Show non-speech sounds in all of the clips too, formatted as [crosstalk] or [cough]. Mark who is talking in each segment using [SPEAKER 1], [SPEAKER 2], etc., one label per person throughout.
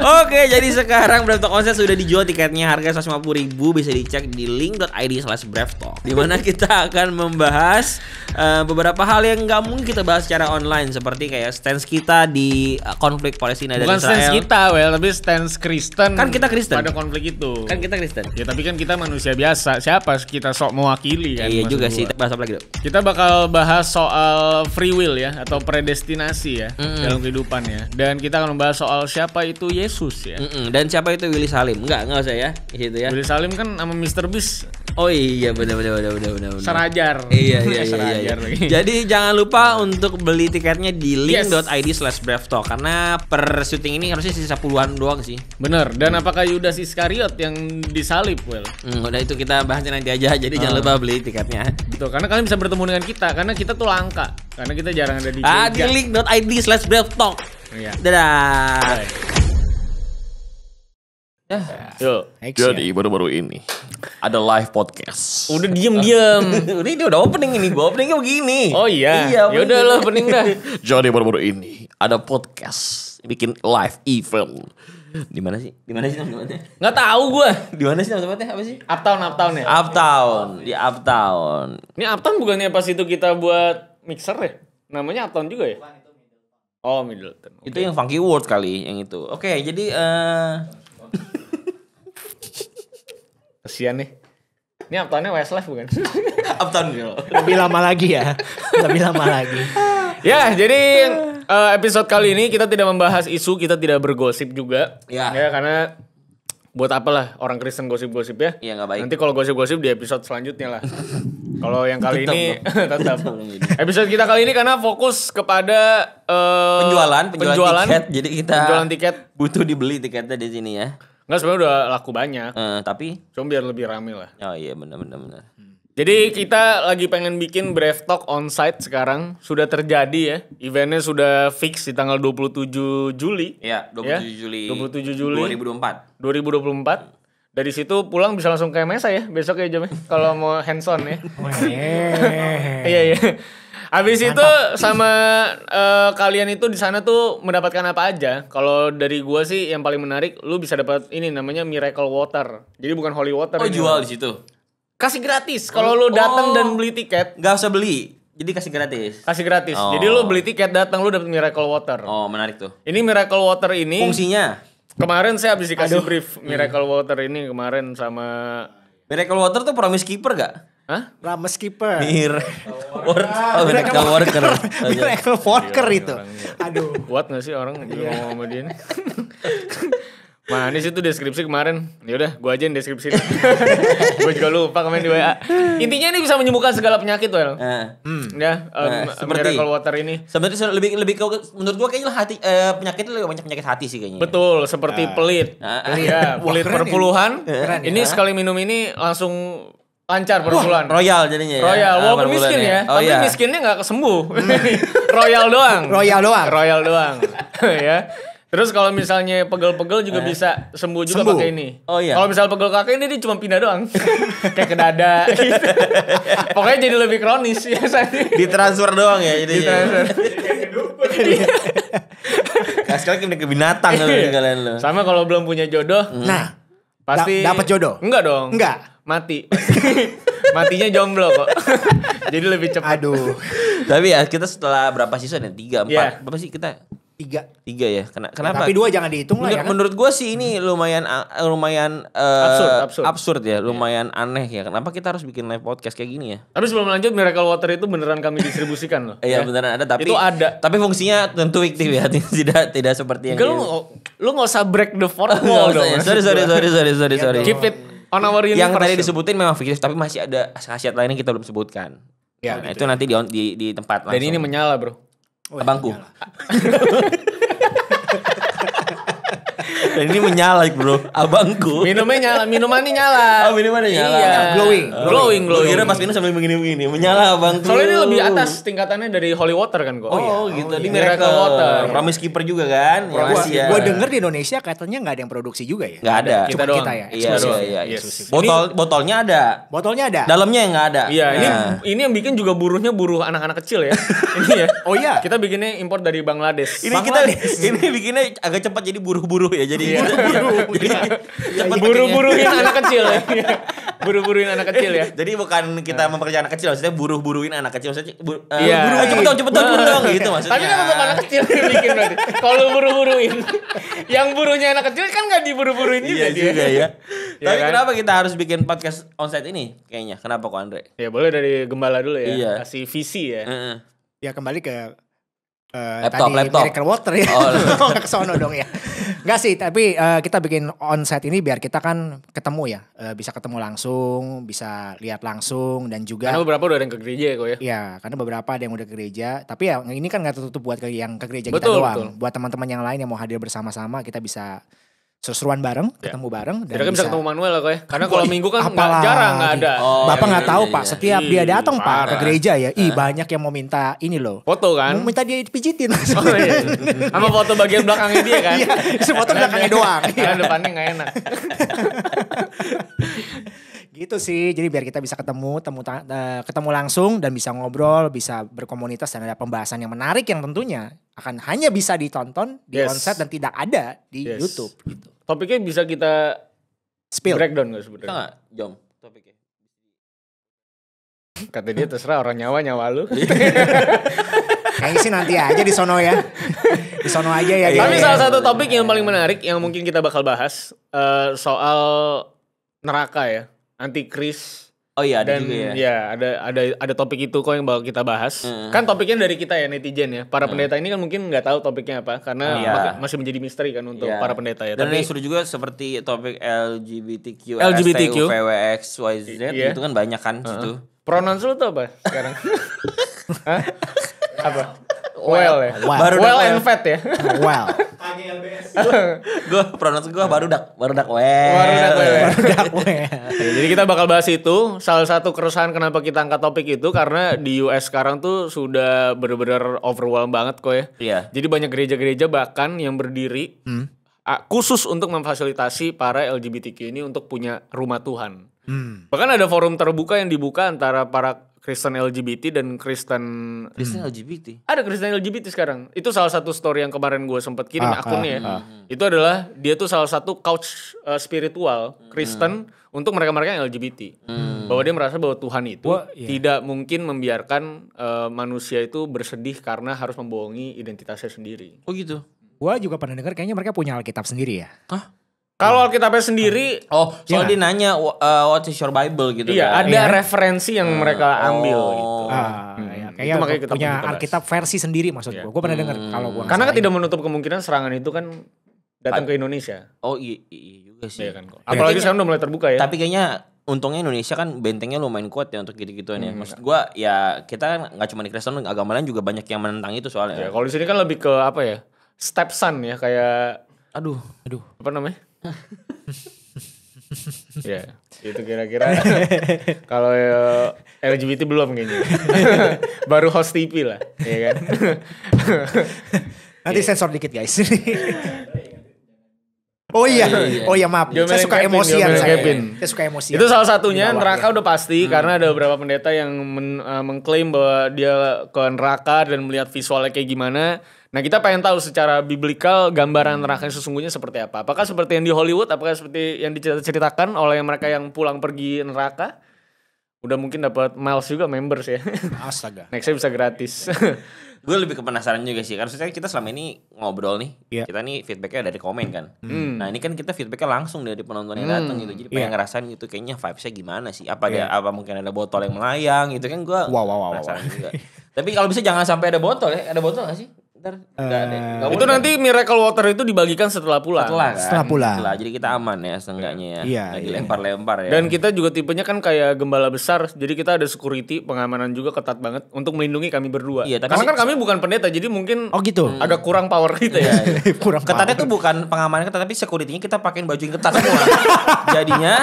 [SPEAKER 1] Oke, jadi sekarang Brevto konser sudah dijual tiketnya harga 150 ribu bisa dicek di link.id slash Brevtalk di mana [laughs] kita akan membahas uh, beberapa hal yang nggak mungkin kita bahas secara online seperti kayak stance kita di eh, konflik Palestina dan Bukan Israel. Bukan stance kita, well, tapi stance Kristen. Kan kita Kristen. Pada konflik itu. Kan kita Kristen. Ya, tapi kan kita manusia biasa. Siapa kita sok mewakili kan? Iya juga gua. sih. Kita bahas apa lagi, dong? Kita bakal bahas soal free will ya atau predestinasi ya mm. dalam kehidupan ya. Dan kita akan membahas soal siapa itu Yesus Yesus ya. Mm -mm. Dan siapa itu Willy Salim? Enggak, enggak usah ya. Gitu ya. Willy Salim kan sama Mr Beast. Oh iya benar benar benar benar benar. Serajar. Iya iya, [laughs] iya iya iya. iya. iya. Jadi jangan lupa untuk beli tiketnya di link.id/brevtalk karena per syuting ini harusnya sisa puluhan doang sih. Bener. Dan hmm. apakah Yudas Iskariot yang disalib, Well? Hmm, udah itu kita bahasnya nanti aja. Jadi hmm. jangan ah. lupa beli tiketnya. Betul. Gitu. Karena kalian bisa bertemu dengan kita karena kita tuh langka. Karena kita jarang ada di. Ah, di link.id/brevtalk. Iya. Dadah. Bye. Ya. Yo, jadi baru-baru ini ada live podcast. Udah diem-diem. udah [laughs] ini udah opening ini. Gua openingnya begini. Oh iya. iya ya udah lah opening dah. [laughs] jadi baru-baru ini ada podcast bikin live event. Di mana sih? Di mana sih tempatnya? Gak tau gua. Di mana sih tempatnya? Apa sih? Uptown, uptown ya. Uptown, di uptown. Ini uptown bukannya pas itu kita buat mixer ya? Namanya uptown juga ya? Oh, Middleton. Itu yang Funky World kali, yang itu. Oke, jadi eh, Kesian nih. Ini Uptownnya Westlife bukan? [laughs] Uptown Lebih lama lagi ya. Lebih lama lagi. Ya, jadi eh, episode kali ini kita tidak membahas isu, kita tidak bergosip juga. Ya. ya karena buat apalah orang Kristen gosip-gosip ya? Iya nggak baik. Nanti kalau gosip-gosip di episode selanjutnya lah. kalau yang kali tetap, ini [laughs] tetap. episode kita kali ini karena fokus kepada uh, penjualan, penjualan, penjualan tiket. Jadi kita penjualan tiket butuh dibeli tiketnya di sini ya. Enggak sebenarnya udah laku banyak. Uh, tapi cuma biar lebih rame lah. Oh iya benar benar benar. Hmm. Jadi kita lagi pengen bikin Brave Talk on site sekarang. Sudah terjadi ya. Eventnya sudah fix di tanggal 27 Juli. Iya, 27 ya? Juli. 27 Juli 2024. 2024. Dari situ pulang bisa langsung ke MSA ya besok ya jamnya kalau mau hands on ya. Oh, iya. [laughs] iya iya. Habis itu sama uh, kalian itu di sana tuh mendapatkan apa aja? Kalau dari gua sih yang paling menarik lu bisa dapat ini namanya miracle water. Jadi bukan holy water. Oh, jual di situ. Kasih gratis kalau lu oh. datang oh, dan beli tiket. Gak usah beli. Jadi kasih gratis. Kasih gratis. Oh. Jadi lu beli tiket datang lu dapat miracle water. Oh, menarik tuh. Ini miracle water ini fungsinya Kemarin saya habis dikasih Aduh. brief iya. Miracle Water ini kemarin sama Miracle Water tuh promise keeper gak? Hah? Rames keeper. Mir. Oh, Oh, Miracle Worker. Miracle Worker iya. iya, itu. Iya. Aduh. Kuat gak sih orang ngomong sama dia nih? [laughs] Manis itu deskripsi kemarin. Ya udah, gua aja yang deskripsi. [laughs] gua juga lupa kemarin di WA. Intinya ini bisa menyembuhkan segala penyakit, Wel. Uh, hmm. Ya, um, nah, seperti miracle water ini. Seperti lebih lebih ke menurut gua kayaknya hati uh, penyakit lebih banyak penyakit hati sih kayaknya. Betul, seperti uh, pelit. Uh, uh, pelit perpuluhan. Ini, keren, ini ya. sekali minum ini langsung lancar per bulan. Royal jadinya ya. Royal, ah, walaupun miskin ya. ya. Oh, tapi iya. miskinnya nggak kesembuh. [laughs] royal doang. Royal doang. Royal doang. [laughs] ya. Terus kalau misalnya pegel-pegel juga eh. bisa sembuh juga pakai ini. Oh iya. Kalau misal pegel kaki ini dia cuma pindah doang. [laughs] Kayak ke dada gitu. Pokoknya jadi lebih kronis ya Ditransfer doang ya jadi. Ditransfer. Nah, Kasih kalian ke binatang kalau iya. kalian lo. Sama kalau belum punya jodoh. Hmm. Nah, pasti dapat jodoh. Enggak dong. Enggak mati [laughs] matinya jomblo kok [laughs] jadi lebih cepat aduh tapi ya kita setelah berapa season ya tiga empat yeah. berapa sih kita tiga tiga ya Kena, ya, kenapa tapi dua jangan dihitung lah ya kan? menurut gue sih ini lumayan lumayan uh, absurd, absurd absurd ya iya. lumayan yeah. aneh ya kenapa kita harus bikin live podcast kayak gini ya tapi sebelum lanjut miracle water itu beneran kami distribusikan loh [laughs] iya ya. beneran ada tapi itu ada tapi fungsinya tentu fiktif ya tidak tidak seperti yang Enggak, lu lu nggak usah break the fourth wall dong sorry sorry sorry sorry sorry sorry keep it On our universe. Yang tadi disebutin memang fiktif tapi masih ada khasiat lain yang kita belum sebutkan. Ya, nah, gitu. itu ya. nanti di, di di tempat langsung. Dan ini menyala, Bro. Oh, Abangku. Iya, [laughs] Dan ini menyala bro, abangku. Minumnya nyala, minumannya nyala. Oh minumannya nyala. Iya. Glowing, oh. glowing, glowing. Kira pas minum sambil begini-begini, menyala abangku. Soalnya ini lebih atas tingkatannya dari holy water kan kok. Oh, iya. oh, oh, gitu, oh, mereka iya. miracle, water. Promise keeper juga kan. Gua, ya. gua denger di Indonesia katanya nggak ada yang produksi juga ya. Nggak ada. Cuma kita doang. Kita ya. Iya, iya, iya. Botol, botolnya ada. Botolnya ada. Dalamnya yang nggak ada. Iya, ini nah. ini yang bikin juga buruhnya buruh anak-anak kecil ya. [laughs] Ini ya. Oh iya. Kita bikinnya impor dari Bangladesh. Ini kita ini bikinnya agak cepat jadi buruh-buruh ya. Jadi buru
[SPEAKER 2] iya. Buru-buruin [laughs] iya. iya. anak kecil ya.
[SPEAKER 1] Buru-buruin anak kecil ya. Jadi bukan kita nah. mempekerjakan anak kecil, maksudnya buru-buruin anak kecil. Maksudnya bu, uh, eh, yeah. buru cepet dong, cepet dong, cepet dong gitu maksudnya. Tapi kan untuk anak kecil bikin berarti. Kalau buru-buruin, yang burunya anak kecil kan gak diburu-buruin juga. Iya juga ya. ya. Tapi kan? kenapa kita harus bikin podcast onsite ini kayaknya? Kenapa kok Andre? Ya boleh dari Gembala dulu ya. Kasih visi ya.
[SPEAKER 2] Ya kembali ke Uh, laptop, tadi laptop. Miracle Water ya. Oh, [laughs] oh ke dong ya. Enggak sih, tapi uh, kita bikin onset ini biar kita kan ketemu ya. Uh, bisa ketemu langsung, bisa lihat langsung dan juga Karena
[SPEAKER 1] beberapa udah ada yang ke gereja ya kok ya. Iya,
[SPEAKER 2] karena beberapa ada yang udah ke gereja, tapi ya ini kan gak tertutup buat yang ke gereja betul, kita doang. Betul. Buat teman-teman yang lain yang mau hadir bersama-sama kita bisa seseruan bareng, yeah. ketemu bareng. Dan bisa, bisa ketemu
[SPEAKER 1] Manuel lah kok ya. Karena kalau minggu kan gak jarang nggak gitu. ada. Oh, Bapak iya, nggak iya, tahu iya, pak, iya. setiap Ih, dia datang pak ke gereja
[SPEAKER 2] ya, ih eh. banyak yang mau minta ini loh. Foto kan? Mau minta dia dipijitin.
[SPEAKER 1] [laughs] Oh, iya. Sama foto bagian belakangnya dia kan? [laughs] iya, foto belakangnya doang. Karena depannya nggak enak. [laughs]
[SPEAKER 2] Gitu sih. Jadi biar kita bisa ketemu, temu uh, ketemu langsung dan bisa ngobrol, bisa berkomunitas dan ada pembahasan yang menarik yang tentunya akan hanya bisa ditonton di yes. konser dan tidak ada di yes. YouTube
[SPEAKER 1] gitu. Topiknya bisa kita spill breakdown gak sebenarnya? Jom. Topiknya. Kata dia terserah orang nyawa nyawa lu. Iya. [laughs] Kayaknya sih nanti aja di sono ya. Di sono aja ya. Tapi ya, salah satu topik yang paling menarik yang mungkin kita bakal bahas uh, soal neraka ya. Anti antikris Oh iya ada dan, juga ya. ya. ada ada ada topik itu kok yang bakal kita bahas. Mm. Kan topiknya dari kita ya netizen ya. Para mm. pendeta ini kan mungkin nggak tahu topiknya apa karena oh, iya. masih menjadi misteri kan untuk yeah. para pendeta ya. Dan Tapi seru juga seperti topik LGBTQ, LGBTQ, PWX, YZ yeah. itu kan banyak kan uh -huh. itu. Pronouns lu tuh apa sekarang? [laughs] Apa? Well, ya. ya. Well, baru well ya. and fat ya. Well. [laughs] gue pronounce gue baru dak baru dak well. Baru dak well. Ya. Baru dak well. Jadi kita bakal bahas itu. Salah satu keresahan kenapa kita angkat topik itu karena di US sekarang tuh sudah bener-bener overwhelm banget kok ya. Iya. Jadi banyak gereja-gereja bahkan yang berdiri hmm. khusus untuk memfasilitasi para LGBTQ ini untuk punya rumah Tuhan. Hmm. Bahkan ada forum terbuka yang dibuka antara para Kristen LGBT dan Kristen Kristen LGBT. Ada Kristen LGBT sekarang. Itu salah satu story yang kemarin gue sempat kirim ah, ah akunnya. Ah, ah. Itu adalah dia tuh salah satu couch uh, spiritual Kristen hmm. untuk mereka-mereka yang LGBT. Hmm. Bahwa dia merasa bahwa Tuhan itu Wah, yeah. tidak mungkin membiarkan uh, manusia itu bersedih karena harus membohongi identitasnya sendiri. Oh gitu.
[SPEAKER 2] Gue juga pernah dengar kayaknya mereka punya Alkitab sendiri ya. Hah?
[SPEAKER 1] Kalau Alkitabnya sendiri, hmm. oh, soalnya yeah. nanya uh, what is your Bible gitu Iya, kan? ada yeah. Kan? referensi yang hmm. mereka ambil oh. gitu. Ah, iya. hmm. ya, kayaknya itu kita punya Alkitab versi sendiri maksud yeah. gue. Gue pernah hmm. dengar kalau gue. Karena kan tidak menutup kemungkinan serangan itu kan datang ke Indonesia. Oh iya, iya juga sih. Iya kan. Apalagi sekarang udah mulai terbuka ya. Tapi kayaknya untungnya Indonesia kan bentengnya lumayan kuat ya untuk gitu-gituan ya. Hmm. Maksud gue ya kita kan nggak cuma di Kristen, agama lain juga banyak yang menentang itu soalnya. Ya, kalau di sini kan lebih ke apa ya? Stepson ya kayak aduh, aduh. Apa namanya? [laughs] ya itu kira-kira kalau eh, LGBT belum kayaknya [laughs] baru host TV lah ya kan [laughs] nanti iya. sensor dikit guys
[SPEAKER 2] Oh iya, iya, oh iya maaf. saya suka emosi emosian saya. Kevin. suka emosian. Itu salah satunya neraka ya.
[SPEAKER 1] udah pasti hmm. karena ada beberapa pendeta yang men, uh, mengklaim bahwa dia ke neraka dan melihat visualnya kayak gimana Nah kita pengen tahu secara biblical gambaran neraka hmm. yang sesungguhnya seperti apa. Apakah seperti yang di Hollywood? Apakah seperti yang diceritakan oleh mereka yang pulang pergi neraka? Udah mungkin dapat miles juga members ya. Astaga. saya [laughs] bisa gratis. [laughs] Gue lebih kepenasaran juga sih. Karena kita selama ini ngobrol nih. Yeah. Kita nih feedbacknya dari komen kan. Hmm. Nah ini kan kita feedbacknya langsung dari penonton yang hmm. datang gitu. Jadi pengen iya. ngerasain gitu kayaknya vibesnya gimana sih. Apa yeah. ada, iya. apa mungkin ada botol yang melayang gitu kan. Gue wow, wow, wow, penasaran wow. juga. Tapi kalau bisa jangan sampai ada botol ya. Ada botol gak sih? Ntar uh, Gak eh, itu nanti miracle water itu dibagikan setelah pulang. Setelah, kan? setelah pulang. Setelah. Jadi kita aman ya setengahnya ya. Iya, Lagi iya. lempar-lempar ya. Dan kita juga tipenya kan kayak gembala besar. Jadi kita ada security, pengamanan juga ketat banget untuk melindungi kami berdua. Iya, tapi Karena kan kami bukan pendeta, jadi mungkin Oh gitu. Hmm. Agak kurang power kita ya. Iya, iya. [laughs] kurang. Ketatnya power. tuh bukan pengamanan ketat, tapi securitynya kita pakein baju yang ketat semua. [laughs] Jadinya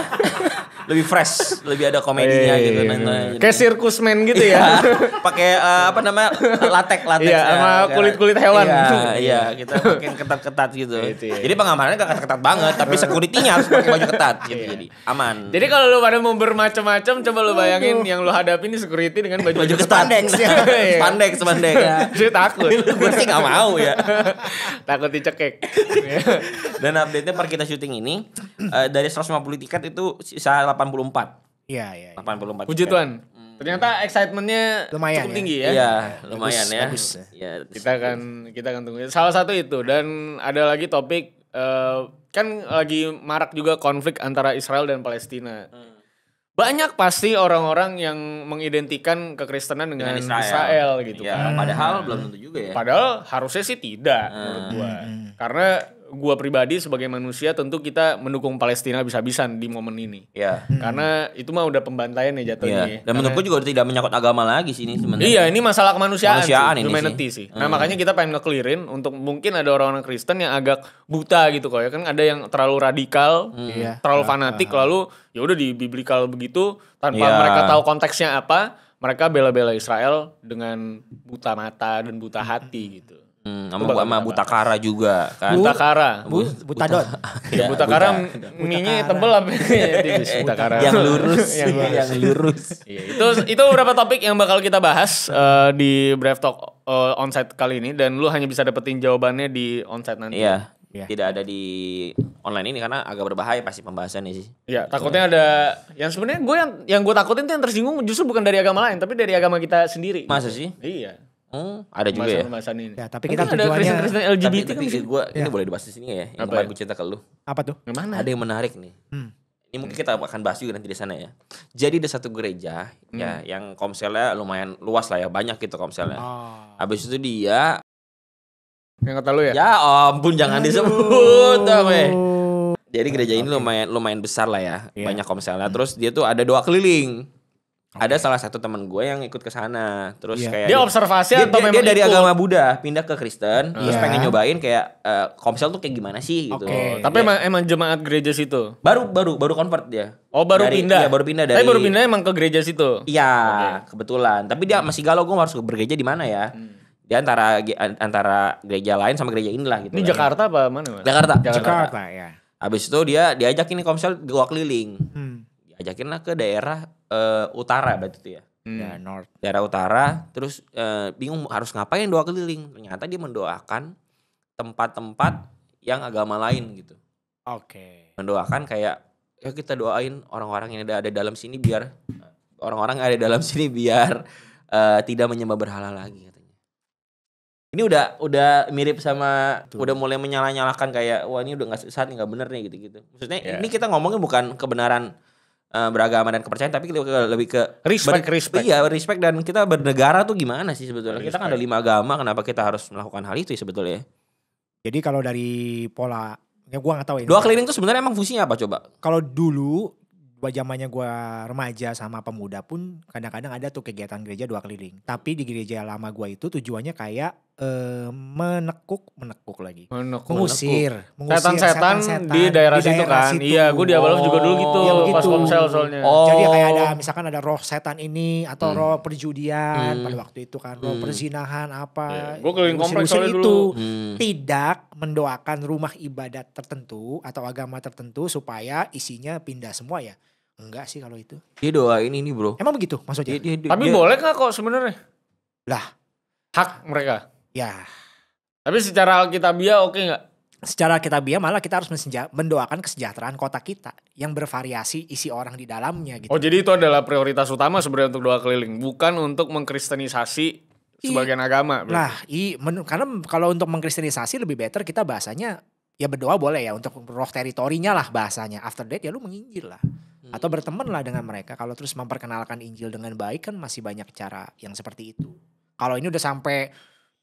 [SPEAKER 1] lebih fresh, lebih ada komedinya hey, iya, gitu. nanti nah, nah, Kayak sirkusmen gitu ya. Pakai uh, apa namanya? latek latek. Iya, sama ya, kulit-kulit kulit hewan. Iya, [laughs] iya, iya, kita makin ketat-ketat gitu. [laughs] Ya. Jadi pengamanannya gak ketat-ketat banget, tapi iya. security-nya harus pakai baju ketat [laughs] gitu. Iya. Jadi aman. Jadi kalau lu pada mau bermacam-macam, coba lu bayangin yang lu hadapi ini security dengan baju, baju ketat. Spandex ya. spandex, spandex. Ya. Jadi takut. Gue sih gak mau ya. takut dicekek. Dan update-nya per kita syuting ini, uh, dari 150 tiket itu sisa 84. Iya, iya. Ya. 84. Puji Tuhan. Ternyata excitementnya lumayan cukup ya? tinggi ya. Iya, lumayan bagus, ya. Bagus. Ya. Iya, kita akan kita akan tunggu. Salah satu itu dan ada lagi topik uh, kan lagi marak juga konflik antara Israel dan Palestina. Hmm. Banyak pasti orang-orang yang mengidentikan kekristenan dengan, dengan Israel. Israel gitu ya, kan. Padahal hmm. belum tentu juga ya. Padahal harusnya sih tidak hmm. menurut gua. Hmm. hmm. Karena gua pribadi sebagai manusia tentu kita mendukung Palestina bisa habisan di momen ini. Ya. Yeah. Karena hmm. itu mah udah pembantaian ya jatuhnya. Yeah. Dan menurutku juga tidak menyangkut agama lagi sini sebenarnya. Iya, ini masalah kemanusiaan, kemanusiaan sih, ini sih. sih. Hmm. Nah, makanya kita pengen ngeklirin untuk mungkin ada orang-orang Kristen yang agak buta gitu kok ya. Kan ada yang terlalu radikal, hmm. Yeah. terlalu ah, fanatik uh-huh. lalu ya udah di biblical begitu tanpa yeah. mereka tahu konteksnya apa, mereka bela-bela Israel dengan buta mata dan buta hati gitu. Hmm, sama, sama kara juga kan. Butakara. Bu, don, [laughs] ya, buta kara mininya tebel apa ya? buta kara. Yang lurus, yang lurus. yang lurus. ya, itu itu beberapa topik yang bakal kita bahas uh, di Brave Talk uh, eh, onsite kali ini dan lu hanya bisa dapetin jawabannya di onsite nanti. Iya. Ya. Tidak ada di online ini karena agak berbahaya pasti pembahasannya sih. Iya, takutnya ada yang sebenarnya gue yang yang gue takutin tuh yang tersinggung justru bukan dari agama lain tapi dari agama kita sendiri. Masa sih? Iya. Oh, ada juga ya. ini. Ya, tapi kita Mungkin tujuannya Kristen, Kristen LGBT tapi, kan tapi gua ya. ini boleh dibahas di sini ya. Yang kemarin ya? gue ke lu. Apa tuh? Gimana? Ada yang menarik nih. Hmm. Ini mungkin kita akan bahas juga nanti di sana ya. Jadi ada satu gereja ya hmm. ya yang komselnya lumayan luas lah ya, banyak gitu komselnya. Oh. Habis itu dia yang kata lu ya? Ya ampun jangan Aduh. disebut dong eh. Jadi gereja ini lumayan lumayan besar lah ya, yeah. banyak komselnya. Hmm. Terus dia tuh ada doa keliling. Ada salah satu teman gue yang ikut ke sana. Terus yeah. kayak dia, dia observasi dia, atau dia, dia dari agama Buddha pindah ke Kristen, yeah. terus iya. pengen nyobain kayak uh, komsel tuh kayak gimana sih gitu. Okay. Tapi emang emang jemaat gereja situ. Baru baru baru convert dia. Oh, baru dari, pindah. ya, baru pindah dari Tapi baru pindah emang ke gereja situ. Iya, okay. kebetulan. Tapi dia masih galau gue harus bergereja di mana ya? Hmm di antara antara gereja lain sama gereja inilah gitu. Ini lah, kan. Jakarta apa mana? Mas? Jakarta. Jakarta. Jakarta ya. Abis itu dia diajak ini komsel gua keliling. Hmm diajakin lah ke daerah uh, utara hmm. berarti ya
[SPEAKER 2] hmm. ya north
[SPEAKER 1] daerah utara hmm. terus uh, bingung harus ngapain doa keliling ternyata dia mendoakan tempat-tempat yang agama lain gitu
[SPEAKER 2] oke okay.
[SPEAKER 1] mendoakan kayak ya kita doain orang-orang yang ada ada dalam sini biar orang-orang ada dalam sini biar uh, eh, tidak menyembah berhala lagi katanya. Ini udah udah mirip sama Tuh. udah mulai menyalah nyalahkan kayak wah ini udah nggak saat nggak bener nih gitu-gitu. Maksudnya yeah. ini kita ngomongnya bukan kebenaran uh, beragama dan kepercayaan tapi lebih ke, lebih ke respect, ber, respect. Iya, respect dan kita bernegara tuh gimana sih sebetulnya? Respect. Kita kan ada lima agama, kenapa kita harus melakukan hal itu ya sebetulnya? Ya? Jadi kalau dari pola
[SPEAKER 2] ya gua gak tahu ya ini. Doa keliling
[SPEAKER 1] tuh sebenarnya emang fungsinya apa coba?
[SPEAKER 2] Kalau dulu buat zamannya gue remaja sama pemuda pun kadang-kadang ada tuh kegiatan gereja dua keliling. Tapi di gereja lama gue itu tujuannya kayak Eh, menekuk menekuk lagi menekuk, mengusir setan-setan di daerah, di daerah situ kan situ. iya gue di awal oh. juga dulu gitu ya, pas komsel soalnya oh. jadi kayak ada misalkan ada roh setan ini atau hmm. roh perjudian hmm. pada waktu itu kan roh hmm. perzinahan apa yeah. gue keliling kompleks soalnya itu Hmm. tidak mendoakan rumah ibadat tertentu atau agama tertentu supaya isinya pindah semua ya enggak sih kalau itu
[SPEAKER 1] dia doain ini bro emang begitu maksudnya dia, dia, dia, tapi dia. boleh gak kok sebenarnya lah hak mereka Ya. Tapi secara kita Alkitabiah oke okay nggak? Secara
[SPEAKER 2] Alkitabiah malah kita harus mendoakan kesejahteraan kota kita yang bervariasi isi orang di dalamnya gitu. Oh
[SPEAKER 1] jadi itu adalah prioritas utama sebenarnya untuk doa keliling, bukan untuk mengkristenisasi iya. sebagian agama. Berarti. Nah, i,
[SPEAKER 2] men, karena kalau untuk mengkristenisasi lebih better kita bahasanya ya berdoa boleh ya untuk roh teritorinya lah bahasanya. After that ya lu menginjil lah hmm. atau berteman lah dengan mereka. Kalau terus memperkenalkan Injil dengan baik kan masih banyak cara yang seperti itu. Kalau ini udah sampai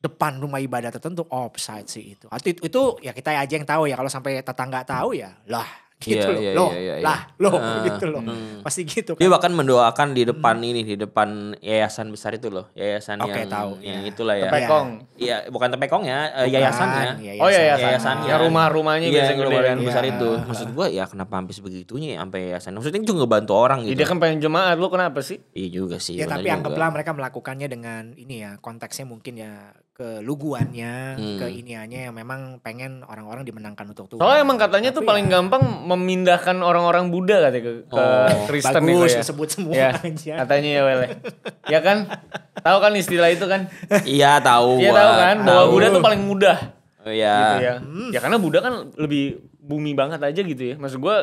[SPEAKER 2] depan rumah ibadah tertentu offside oh, sih itu. Itu, itu ya kita aja yang tahu ya kalau sampai tetangga tahu ya lah
[SPEAKER 1] iya, gitu yeah, loh, yeah, loh, yeah, yeah, iya. lah, loh, uh, gitu loh, hmm. pasti gitu. Kan. Dia bahkan mendoakan di depan hmm. ini, di depan yayasan besar itu loh, yayasan okay, yang tahu, yang ya. itulah ya. Tepekong, iya bukan tepekong ya, eh, bukan, yayasannya. yayasan Oh yayasan, yayasan ya rumah-rumahnya iya, biasanya rumah yang kan? besar iya. itu. Maksud gua ya kenapa hampir sebegitunya, ya, sampai yayasan. Maksudnya juga ngebantu orang gitu. Dia kan pengen jemaat, lu kenapa sih? Iya juga sih. Ya tapi anggaplah
[SPEAKER 2] mereka melakukannya dengan ini ya konteksnya mungkin ya
[SPEAKER 1] keluguannya, hmm.
[SPEAKER 2] keiniannya yang memang pengen orang-orang dimenangkan untuk Tuhan. Soalnya emang
[SPEAKER 1] katanya Tapi tuh ya, paling gampang memindahkan orang-orang Buddha katanya ke, ke oh, Kristen bagus, itu ya. sebut semua ya, [laughs] aja. Katanya ya Wele. ya kan? Tahu kan istilah itu kan? Iya, tahu. Iya tahu kan bahwa Buddha tuh paling mudah. Oh iya. Gitu ya. Hmm. ya karena Buddha kan lebih bumi banget aja gitu ya. Maksud gua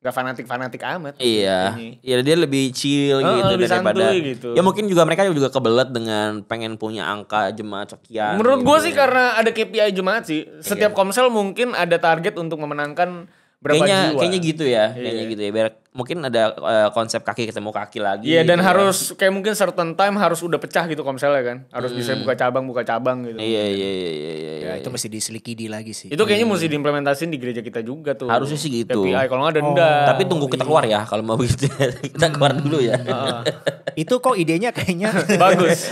[SPEAKER 1] gak fanatik fanatik amat gitu iya ya iya dia lebih chill oh, gitu lebih daripada gitu. ya mungkin juga mereka juga kebelet dengan pengen punya angka jemaat sekian menurut gitu. gue sih karena ada KPI jemaat sih iya. setiap iya. komsel mungkin ada target untuk memenangkan
[SPEAKER 2] berapa kayaknya, jiwa kayaknya gitu
[SPEAKER 1] ya iya. kayaknya gitu ya biar mungkin ada uh, konsep kaki ketemu kaki lagi. Iya yeah, dan gitu ya. harus kan. kayak mungkin certain time harus udah pecah gitu komselnya kan. Harus hmm. bisa buka cabang buka cabang gitu. Iya iya iya iya, iya Ya, iya. itu mesti diselidiki lagi sih. Itu kayaknya yeah. Hmm. mesti diimplementasiin di gereja kita juga tuh. Harusnya sih gitu. KPI kalau nggak oh. denda. Oh, Tapi tunggu kita keluar ya kalau mau gitu. [laughs] kita keluar hmm. dulu ya.
[SPEAKER 2] [laughs] itu kok idenya kayaknya [laughs]
[SPEAKER 1] bagus.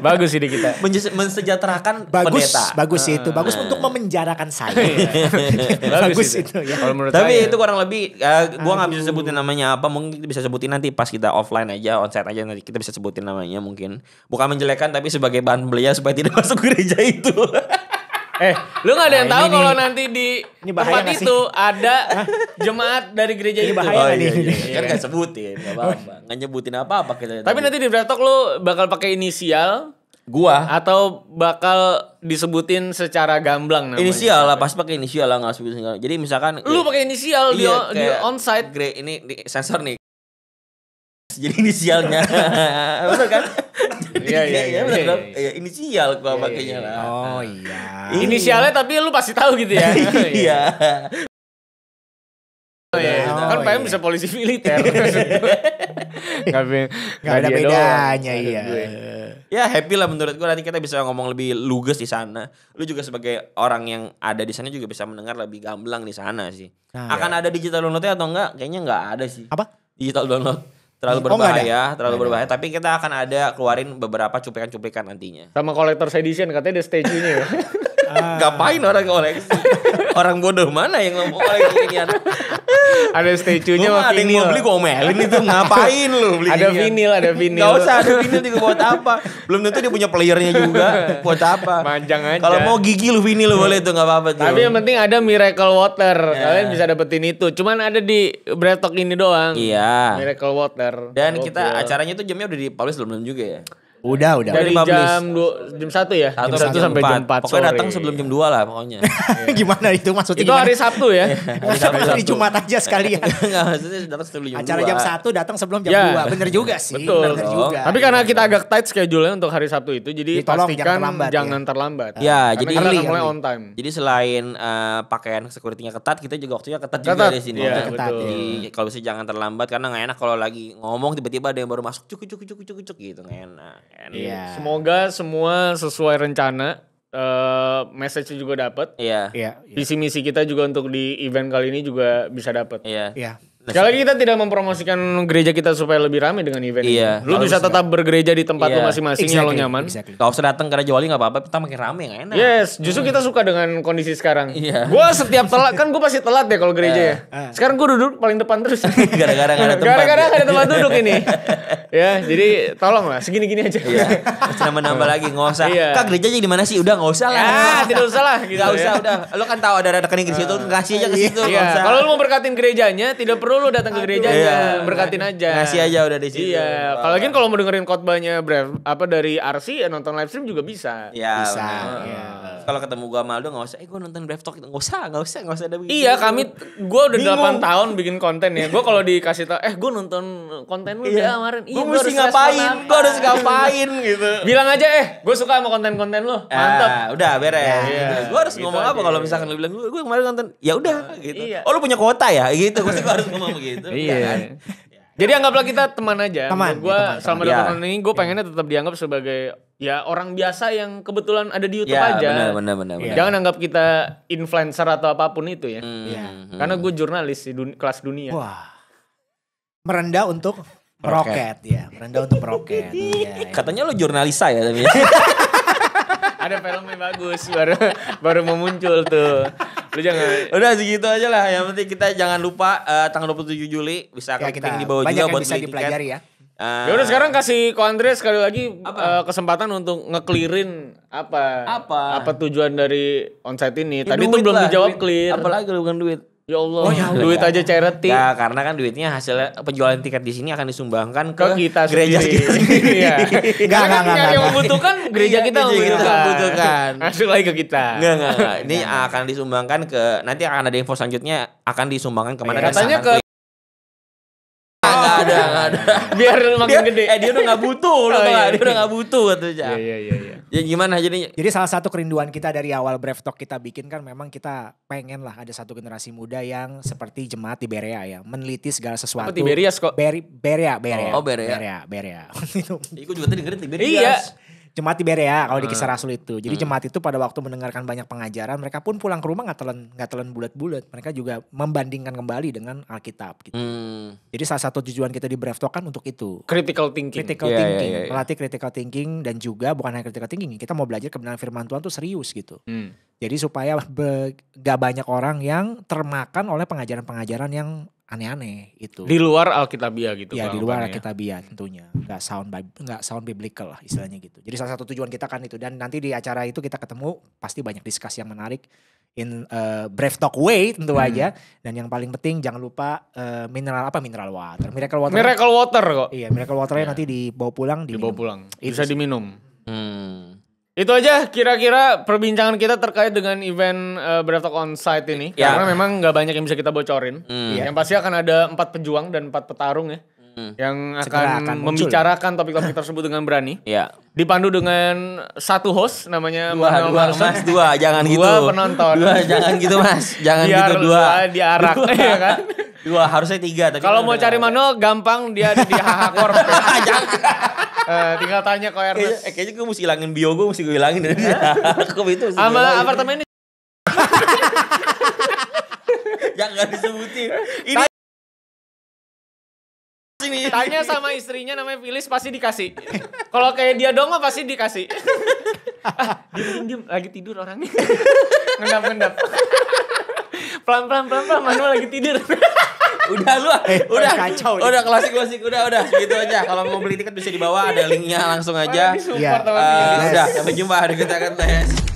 [SPEAKER 1] bagus ide kita.
[SPEAKER 2] mensejahterakan bagus, pendeta. Bagus sih itu. Ah. Bagus untuk memenjarakan saya. Iya. bagus, itu. itu ya. Tapi saya. itu
[SPEAKER 1] kurang lebih uh, gua nggak bisa sebutin namanya apa mungkin kita bisa sebutin nanti pas kita offline aja onset aja nanti kita bisa sebutin namanya mungkin bukan menjelekan tapi sebagai bahan belia supaya tidak [laughs] masuk gereja itu [laughs] Eh, lu gak ada yang nah, tahu kalau nanti di ini tempat itu ada [laughs] jemaat dari gereja ini bahaya itu. Oh, iya, iya, iya. kan gak sebutin, gak nyebutin apa-apa Tapi nanti di Bretok lu bakal pakai inisial Gua atau bakal disebutin secara gamblang namanya. Inisial lah, pasti pakai inisial lah nggak sebutin. Jadi misalkan lu pakai inisial iya, di, on, di onsite. Gre ini di sensor nih. [laughs] Jadi inisialnya. [laughs] betul kan? [laughs] Iya iya iya. Iya, iya, iya. iya inisial gua pakainya lah. Oh iya. Inisialnya tapi lu pasti tahu gitu ya. Iya. Oh, iya, iya. oh, kan PM iya. bisa polisi militer. [laughs] gak, gak ada bedanya doang, iya. Ya. ya happy lah menurut gue nanti kita bisa ngomong lebih lugas di sana. Lu juga sebagai orang yang ada di sana juga bisa mendengar lebih gamblang di sana sih. Nah, Akan iya. ada digital downloadnya atau enggak? Kayaknya enggak ada sih. Apa? Digital download terlalu oh, berbahaya, terlalu gak berbahaya. Ada. Tapi kita akan ada keluarin beberapa cuplikan-cuplikan nantinya. Sama collector's edition katanya ada statue-nya. ya. [laughs] Ngapain orang koleksi? [laughs] Orang bodoh mana yang ngomong kayak ginian? [laughs] ada statunya sama Ada yang mau beli gue omelin itu ngapain lu beli Ada ginian. vinil, ada vinil. Gak usah ada vinil juga buat apa. Belum tentu dia punya playernya juga buat apa. Panjang aja. Kalau mau gigi lu vinil lu boleh itu gak apa-apa tuh. Tapi yang penting ada Miracle Water. Yeah. Kalian bisa dapetin itu. Cuman ada di Bretok ini doang. Iya. Yeah. Miracle Water. Dan kita acaranya tuh jamnya udah di publish belum juga ya?
[SPEAKER 2] Udah, udah. Dari jam
[SPEAKER 1] 2, jam 1 ya? Satu, jam 1, 1 sampai jam 4. 4 pokoknya datang sebelum jam 2 lah pokoknya. Iya.
[SPEAKER 2] [laughs] Gimana itu maksudnya? Itu hari Sabtu ya. [laughs] hari Sabtu, Sabtu. Jumat aja
[SPEAKER 1] sekalian. Enggak, [laughs] maksudnya datang sebelum jam Acara 2. jam
[SPEAKER 2] 1 datang sebelum jam yeah. 2. Bener juga sih. Betul. Bener oh. juga. Tapi
[SPEAKER 1] karena kita agak tight schedule-nya untuk hari Sabtu itu jadi Ditolong, pastikan jangan terlambat. Ya. Jangan ya. terlambat. Ya, karena jadi karena early, mulai on time. Jadi selain uh, pakaian security-nya ketat, kita juga waktunya ketat, ketat. juga di sini. Iya, ketat. Jadi kalau bisa jangan terlambat karena gak enak kalau lagi ngomong tiba-tiba ada yang baru masuk cuk cuk cuk cuk cuk gitu nggak enak. Yeah. Semoga semua sesuai rencana. Uh, eh, message juga dapat. Iya. Yeah, yeah. Visi misi kita juga untuk di event kali ini juga bisa dapat. Iya. Yeah. Yeah. Kalau kita tidak mempromosikan gereja kita supaya lebih ramai dengan event iya, ini. Lu bisa tetap bergereja di tempat iya. lu masing-masing exactly. kalau nyaman. Exactly. Gak usah datang karena Joli gak apa-apa, kita makin ramai gak enak. Yes, hmm. justru hmm. kita suka dengan kondisi sekarang. Iya. Gua setiap telat, kan gue pasti telat ya kalau gereja ya. Eh, eh. Sekarang gue duduk paling depan terus. [laughs] Gara-gara gak ada tempat. Gara-gara gak ada tempat duduk ini. [laughs] ya, jadi tolong lah, segini-gini aja. Iya. Nambah-nambah lagi, nggak usah. Iya. Kak gereja jadi mana sih? Udah gak usah lah. Ya, tidak usah lah. Gitu, gak usah, ya. udah. Lo kan tahu ada rekening di situ, ah. kasih aja ke situ. Iya. Kalau lu mau berkatin gerejanya, tidak perlu bro lu datang ke gerejanya, iya, berkatin aja. Ngasih aja udah di sini Iya. Kalau lagi kalau mau dengerin khotbahnya Brev apa dari RC ya nonton live stream juga bisa. Iya. Bisa. Iya. Kalau ketemu gua malu enggak usah, eh gua nonton Brev Talk enggak usah, enggak usah, enggak usah ada Iya, kami gua udah Bingung. 8 tahun bikin konten ya. Gua kalau dikasih tau, eh gua nonton konten lu iya. kemarin. Iya, gua, mesti ngapain? Gua harus ngapain [laughs] gitu. Bilang aja eh gua suka sama konten-konten lu. Ah, Mantap. udah beres. Iya. Gitu. Gua harus gitu ngomong apa kalau misalkan lu bilang gua kemarin nonton, ya udah iya. gitu. Oh lu punya kuota ya gitu. Gua harus ngomong [laughs] begitu. Iya. Kan? [laughs] Jadi anggaplah kita teman aja. Teman. Iya, gue sama selama iya. dua ya. tahun ini gue pengennya tetap dianggap sebagai ya orang biasa yang kebetulan ada di YouTube ya, aja. Benar, benar, benar, iya. benar. Jangan anggap kita influencer atau apapun itu ya. Hmm. ya. Karena gue jurnalis di dun kelas dunia. Wah.
[SPEAKER 2] Merendah untuk roket. roket ya.
[SPEAKER 1] Merendah untuk roket. [laughs] ya, ya. Katanya lo jurnalis saya tapi. Ya. [laughs] ada film yang bagus baru baru memuncul tuh lu jangan udah segitu aja lah yang penting kita jangan lupa uh, tanggal 27 Juli bisa ya, kita di bawah juga buat bisa dipelajari ya Uh, ya udah sekarang kasih ko Andre sekali lagi apa? Uh, kesempatan untuk ngeklirin apa apa apa tujuan dari onsite ini. Ya, Tadi itu belum lah, dijawab duit. clear. Apalagi bukan duit. Ya Allah, oh, ya Allah. duit aja charity. Ya, karena kan duitnya hasil penjualan tiket di sini akan disumbangkan ke, ke kita gereja sendiri. kita. [laughs] iya. Enggak, enggak, enggak. Kan yang membutuhkan iya, gereja kita membutuhkan. Kita membutuhkan. Masuk lagi [laughs] ke kita. Enggak, enggak, Ini Ini akan disumbangkan ke nanti akan ada info selanjutnya akan disumbangkan kemana iya. Katanya ke ada, nggak ada. [laughs] Biar makin dia, gede. Eh dia udah nggak butuh, [laughs] oh, loh, iya, Dia udah nggak butuh gitu Iya iya iya. Ya gimana jadinya? Jadi
[SPEAKER 2] salah satu kerinduan kita dari awal Brave Talk kita bikin kan memang kita pengen lah ada satu generasi muda yang seperti jemaat di Berea ya, meneliti segala sesuatu. Apa Tiberias kok? Beri, Beria, Beria. Oh, Beria. Beria,
[SPEAKER 1] Beria. [laughs] Itu. juga tadi dengerin Tiberias.
[SPEAKER 2] Iya. Jemaat Tiberia kalau di kisah hmm. Rasul itu. Jadi hmm. jemaat itu pada waktu mendengarkan banyak pengajaran, mereka pun pulang ke rumah nggak telan nggak telan bulat-bulat. Mereka juga membandingkan kembali dengan Alkitab gitu.
[SPEAKER 1] Hmm.
[SPEAKER 2] Jadi salah satu tujuan kita di Brave kan untuk itu.
[SPEAKER 1] Critical thinking. Critical yeah, iya, thinking. Yeah, yeah, yeah. Melatih
[SPEAKER 2] critical thinking dan juga bukan hanya critical thinking, kita mau belajar kebenaran firman Tuhan tuh serius gitu. Hmm. Jadi supaya be, gak banyak orang yang termakan oleh pengajaran-pengajaran yang aneh-aneh itu. Di luar
[SPEAKER 1] Alkitabiah gitu. Ya, di luar ya?
[SPEAKER 2] Alkitabiah tentunya. Gak sound nggak sound biblical lah istilahnya gitu. Jadi salah satu tujuan kita kan itu dan nanti di acara itu kita ketemu pasti banyak diskusi yang menarik in uh, brave talk way tentu hmm. aja dan yang paling penting jangan lupa uh, mineral apa mineral water miracle water miracle
[SPEAKER 1] water kok iya miracle waternya yeah. nanti dibawa pulang diminum. dibawa pulang bisa diminum hmm. Itu aja kira-kira perbincangan kita terkait dengan event uh, Breath on Onsite ini. Ya. Karena memang nggak banyak yang bisa kita bocorin. Hmm. Yang pasti akan ada empat pejuang dan empat petarung ya. Hmm. yang akan, akan membicarakan topik-topik tersebut dengan berani. Iya. Dipandu dengan satu host namanya dua, Manuel dua, Mas, dua, jangan dua gitu. Dua penonton. Dua, jangan gitu Mas. Jangan Biar gitu dua. Diarak dua. ya kan. Dua, harusnya tiga. Tapi Kalau kan mau cari Manuel gampang dia ada di Hahakor. Corp. Uh, [laughs] tinggal tanya ke Ernest. Eh, kayaknya gue mesti hilangin bio gue, mesti gue hilangin dari dia. Aku eh? itu. Sama ini.
[SPEAKER 2] [laughs] Jangan
[SPEAKER 1] disebutin. Ini ini. [laughs] Tanya sama istrinya namanya Filis pasti dikasih. Kalau kayak dia dong pasti dikasih. [laughs] Ah, diem, diem, lagi tidur orangnya. [laughs] ngendap ngendap. pelan pelan pelan pelan Manuel lagi tidur. udah lu, eh, udah kacau. Udah klasik klasik, udah udah gitu aja. Kalau mau beli tiket bisa dibawa ada linknya langsung aja. Iya. Uh, yes. Udah sampai jumpa hari kita akan tes.